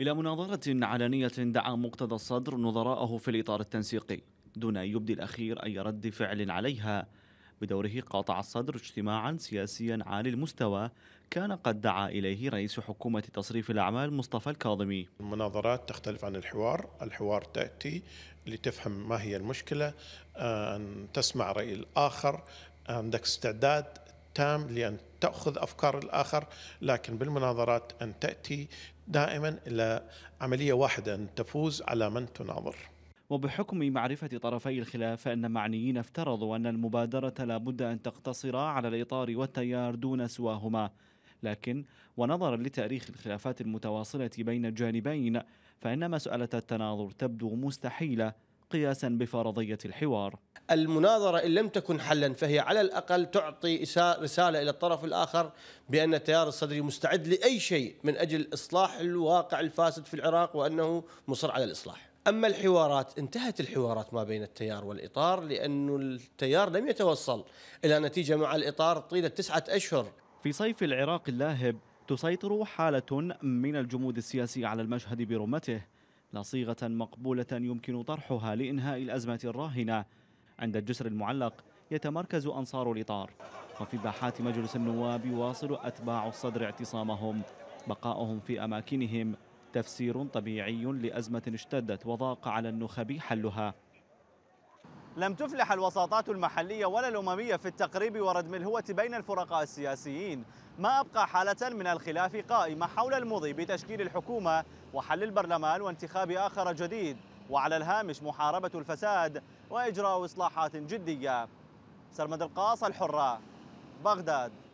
إلى مناظرة علنية دعا مقتدى الصدر نظراءه في الإطار التنسيقي دون أن يبدي الأخير أي رد فعل عليها بدوره قاطع الصدر اجتماعا سياسيا عالي المستوى كان قد دعا إليه رئيس حكومة تصريف الأعمال مصطفى الكاظمي المناظرات تختلف عن الحوار الحوار تأتي لتفهم ما هي المشكلة آه، أن تسمع رأي الآخر عندك استعداد تام لأن تأخذ أفكار الآخر لكن بالمناظرات أن تأتي دائما إلى عملية واحدة أن تفوز على من تناظر وبحكم معرفة طرفي الخلاف فإن معنيين افترضوا أن المبادرة لابد أن تقتصر على الإطار والتيار دون سواهما لكن ونظرا لتاريخ الخلافات المتواصلة بين الجانبين فإن مسألة التناظر تبدو مستحيلة قياسا بفرضية الحوار المناظرة إن لم تكن حلا فهي على الأقل تعطي رسالة إلى الطرف الآخر بأن التيار الصدري مستعد لأي شيء من أجل إصلاح الواقع الفاسد في العراق وأنه مصر على الإصلاح أما الحوارات انتهت الحوارات ما بين التيار والإطار لأن التيار لم يتوصل إلى نتيجة مع الإطار طيلة تسعة أشهر في صيف العراق اللاهب تسيطر حالة من الجمود السياسي على المشهد برمته لا صيغة مقبولة يمكن طرحها لإنهاء الأزمة الراهنة عند الجسر المعلق يتمركز أنصار الإطار وفي باحات مجلس النواب يواصل أتباع الصدر اعتصامهم بقاؤهم في أماكنهم تفسير طبيعي لأزمة اشتدت وضاق على النخب حلها لم تفلح الوساطات المحلية ولا الأممية في التقريب وردم الهوة بين الفرقاء السياسيين ما أبقى حالة من الخلاف قائمة حول المضي بتشكيل الحكومة وحل البرلمان وانتخاب آخر جديد وعلى الهامش محاربة الفساد وإجراء إصلاحات جدية سرمد القاص الحرة بغداد